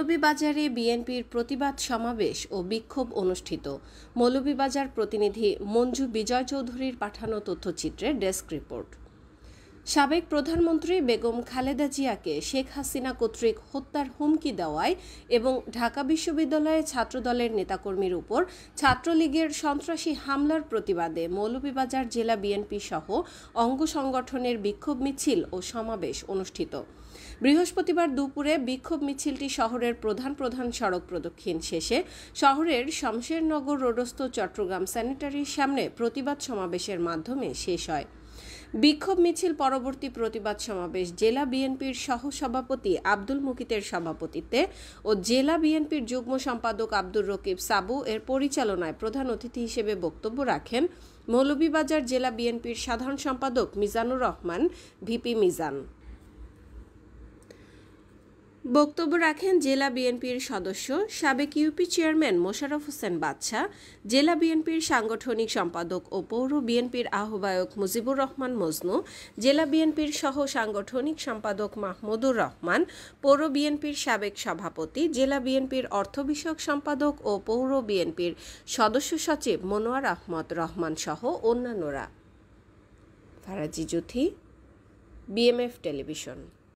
মৌলভীবাজারে বিএনপির প্রতিবাদ সমাবেশ ও বিক্ষোভ অনুষ্ঠিত মৌলভীবাজার প্রতিনিধি মঞ্জু বিজয় চৌধুরীর পাঠানো তথ্যচিত্রে ডেস্ক রিপোর্ট সাবেক প্রধানমন্ত্রী বেগম খালেদা জিয়াকে শেখ হাসিনা কর্তৃক হত্যার হুমকি দেওয়ায় এবং ঢাকা বিশ্ববিদ্যালয়ে ছাত্রদলের নেতাকর্মীর উপর ছাত্রলীগের সন্ত্রাসী হামলার প্রতিবাদে মৌলভীবাজার জেলা বিএনপি সহ অঙ্গ সংগঠনের বিক্ষোভ মিছিল ও সমাবেশ অনুষ্ঠিত বৃহস্পতিবার দুপুরে বিক্ষোভ মিছিলটি শহরের প্রধান প্রধান সড়ক প্রদক্ষিণ শেষে শহরের শমশেরনগর রোডস্থ চট্টগ্রাম স্যানিটারির সামনে প্রতিবাদ সমাবেশের মাধ্যমে শেষ হয় বিক্ষোভ মিছিল পরবর্তী প্রতিবাদ সমাবেশ জেলা বিএনপির সহ সভাপতি আব্দুল মুকিতের সভাপতিত্বে ও জেলা বিএনপির যুগ্ম সম্পাদক আব্দুর রকিব সাবু এর পরিচালনায় প্রধান অতিথি হিসেবে বক্তব্য রাখেন মৌলভীবাজার জেলা বিএনপির সাধারণ সম্পাদক মিজানুর রহমান ভিপি মিজান বক্তব্য রাখেন জেলা বিএনপির সদস্য সাবেক ইউপি চেয়ারম্যান মোশারফ হোসেন বাদশাহ জেলা বিএনপির সাংগঠনিক সম্পাদক ও পৌর বিএনপির আহ্বায়ক মুজিবুর রহমান মজনু জেলা বিএনপির সহ সাংগঠনিক সম্পাদক মাহমুদুর রহমান পৌর বিএনপির সাবেক সভাপতি জেলা বিএনপির অর্থ বিষয়ক সম্পাদক ও পৌর বিএনপির সদস্য সচিব মনোয়ার আহমদ রহমান সহ অন্যান্যরা ফারাজি জুথি বিএমএফ টেলিভিশন